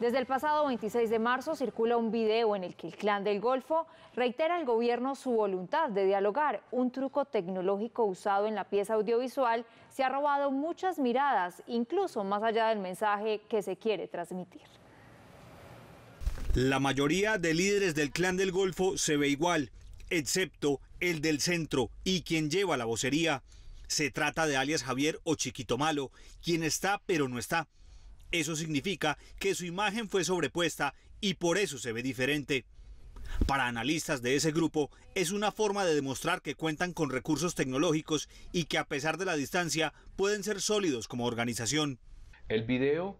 Desde el pasado 26 de marzo circula un video en el que el clan del Golfo reitera al gobierno su voluntad de dialogar. Un truco tecnológico usado en la pieza audiovisual se ha robado muchas miradas, incluso más allá del mensaje que se quiere transmitir. La mayoría de líderes del clan del Golfo se ve igual, excepto el del centro y quien lleva la vocería. Se trata de alias Javier o Chiquito Malo, quien está pero no está. Eso significa que su imagen fue sobrepuesta y por eso se ve diferente. Para analistas de ese grupo, es una forma de demostrar que cuentan con recursos tecnológicos y que a pesar de la distancia pueden ser sólidos como organización. El video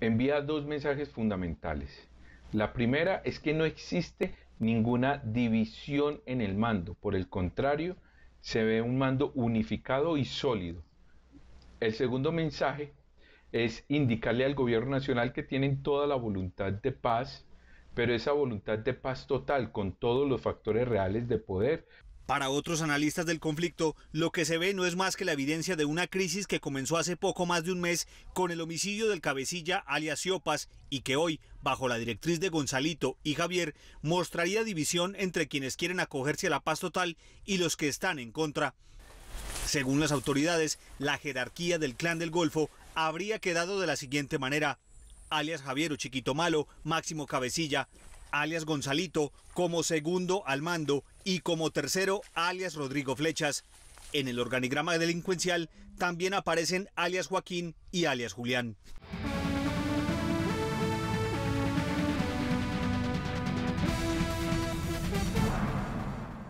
envía dos mensajes fundamentales. La primera es que no existe ninguna división en el mando, por el contrario, se ve un mando unificado y sólido. El segundo mensaje es indicarle al gobierno nacional que tienen toda la voluntad de paz, pero esa voluntad de paz total con todos los factores reales de poder. Para otros analistas del conflicto, lo que se ve no es más que la evidencia de una crisis que comenzó hace poco más de un mes con el homicidio del cabecilla alias Siopas y que hoy, bajo la directriz de Gonzalito y Javier, mostraría división entre quienes quieren acogerse a la paz total y los que están en contra. Según las autoridades, la jerarquía del clan del Golfo habría quedado de la siguiente manera. Alias Javier o Chiquito Malo, Máximo Cabecilla, alias Gonzalito, como segundo al mando y como tercero alias Rodrigo Flechas. En el organigrama delincuencial también aparecen alias Joaquín y alias Julián.